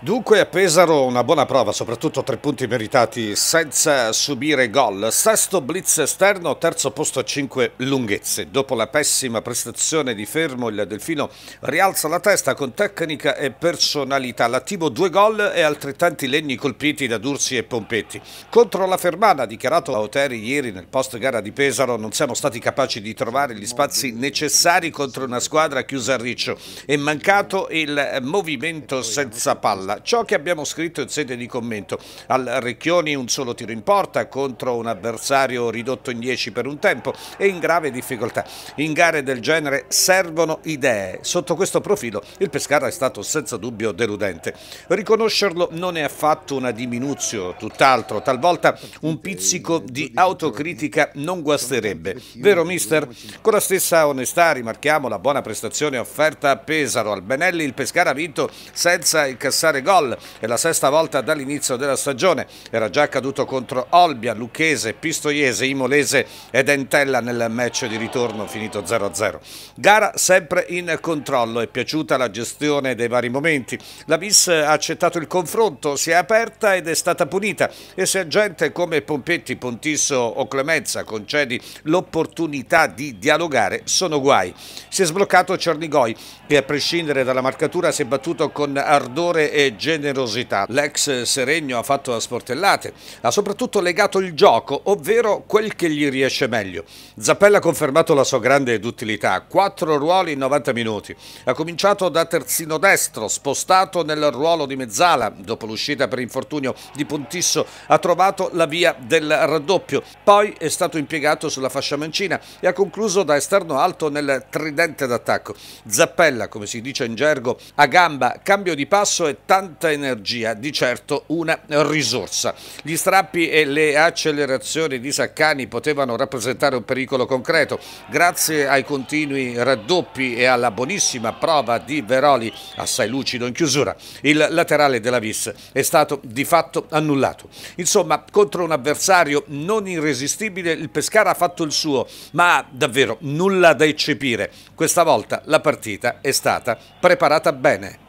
Dunque a Pesaro una buona prova, soprattutto tre punti meritati senza subire gol. Sesto blitz esterno, terzo posto a cinque lunghezze. Dopo la pessima prestazione di Fermo, il Delfino rialza la testa con tecnica e personalità. L'attivo due gol e altrettanti legni colpiti da Dursi e Pompetti. Contro la Fermana, dichiarato a Oteri ieri nel post gara di Pesaro, non siamo stati capaci di trovare gli spazi necessari contro una squadra chiusa a riccio. È mancato il movimento senza palla palla. Ciò che abbiamo scritto in sede di commento al Recchioni un solo tiro in porta contro un avversario ridotto in 10 per un tempo e in grave difficoltà. In gare del genere servono idee. Sotto questo profilo il Pescara è stato senza dubbio deludente. Riconoscerlo non è affatto una diminuzione, tutt'altro, talvolta un pizzico di autocritica non guasterebbe. Vero mister? Con la stessa onestà rimarchiamo la buona prestazione offerta a Pesaro. Al Benelli il Pescara ha vinto senza incassare realizzare gol. È la sesta volta dall'inizio della stagione. Era già accaduto contro Olbia, Lucchese, Pistoiese, Imolese ed Entella nel match di ritorno finito 0-0. Gara sempre in controllo. È piaciuta la gestione dei vari momenti. La Bis ha accettato il confronto, si è aperta ed è stata punita. E se gente come Pompetti, Pontisso o Clemenza concedi l'opportunità di dialogare, sono guai. Si è sbloccato Cernigoi che a prescindere dalla marcatura si è battuto con ardore e e generosità. L'ex Seregno ha fatto a sportellate, ha soprattutto legato il gioco, ovvero quel che gli riesce meglio. Zappella ha confermato la sua grande duttilità, quattro ruoli in 90 minuti. Ha cominciato da terzino destro, spostato nel ruolo di mezzala, dopo l'uscita per infortunio di Pontisso ha trovato la via del raddoppio, poi è stato impiegato sulla fascia mancina e ha concluso da esterno alto nel tridente d'attacco. Zappella, come si dice in gergo, a gamba, cambio di passo e tanta energia, di certo una risorsa. Gli strappi e le accelerazioni di Saccani potevano rappresentare un pericolo concreto. Grazie ai continui raddoppi e alla buonissima prova di Veroli, assai lucido in chiusura, il laterale della Vis è stato di fatto annullato. Insomma, contro un avversario non irresistibile, il Pescara ha fatto il suo, ma davvero nulla da eccepire. Questa volta la partita è stata preparata bene.